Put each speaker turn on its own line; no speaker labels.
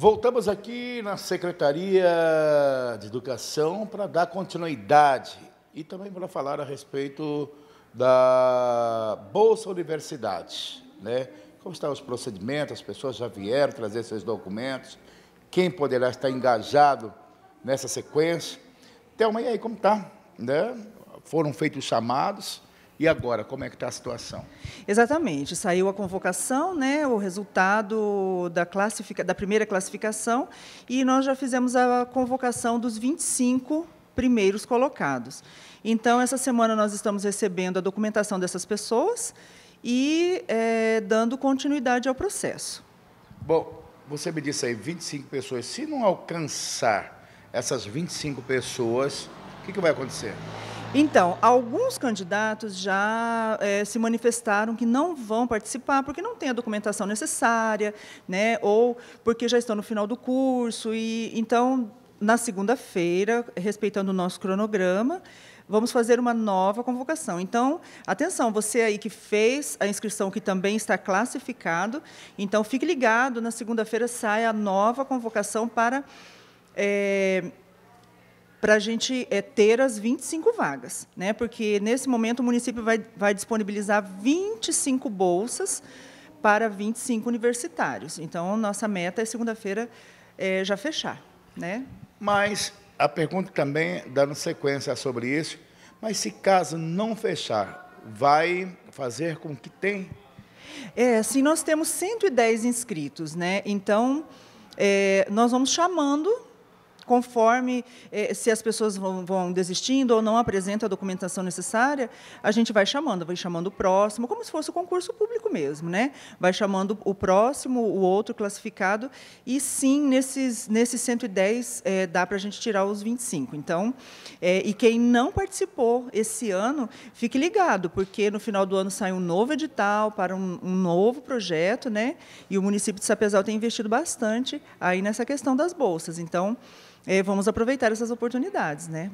Voltamos aqui na Secretaria de Educação para dar continuidade e também para falar a respeito da Bolsa Universidade. Né? Como estão os procedimentos? As pessoas já vieram trazer seus documentos. Quem poderá estar engajado nessa sequência? Thelma, e aí, como está? Né? Foram feitos os chamados e agora, como é que está a situação?
Exatamente. Saiu a convocação, né, o resultado da, classifica, da primeira classificação, e nós já fizemos a convocação dos 25 primeiros colocados. Então, essa semana nós estamos recebendo a documentação dessas pessoas
e é, dando continuidade ao processo. Bom, você me disse aí 25 pessoas. Se não alcançar essas 25 pessoas, o que, que vai acontecer?
Então, alguns candidatos já é, se manifestaram que não vão participar porque não têm a documentação necessária, né? Ou porque já estão no final do curso e então na segunda-feira, respeitando o nosso cronograma, vamos fazer uma nova convocação. Então, atenção, você aí que fez a inscrição, que também está classificado, então fique ligado, na segunda-feira sai a nova convocação para é, para a gente é, ter as 25 vagas, né? porque nesse momento o município vai, vai disponibilizar 25 bolsas para 25 universitários. Então, nossa meta é segunda-feira é, já fechar. Né?
Mas a pergunta também, dando sequência sobre isso, mas se caso não fechar, vai fazer com que tem? É, assim, nós temos 110 inscritos, né? Então,
é, nós vamos chamando conforme eh, se as pessoas vão, vão, desistindo ou não apresentam a documentação necessária, a gente vai chamando, vai chamando o próximo, como se fosse o concurso público mesmo, né? Vai chamando o próximo, o outro classificado, e sim, nesses, nesses 110 é, dá para a gente tirar os 25. Então, é, e quem não participou esse ano, fique ligado, porque no final do ano sai um novo edital para um, um novo projeto, né? E o município de Sapezal tem investido bastante aí nessa questão das bolsas. Então, é, vamos aproveitar essas oportunidades, né?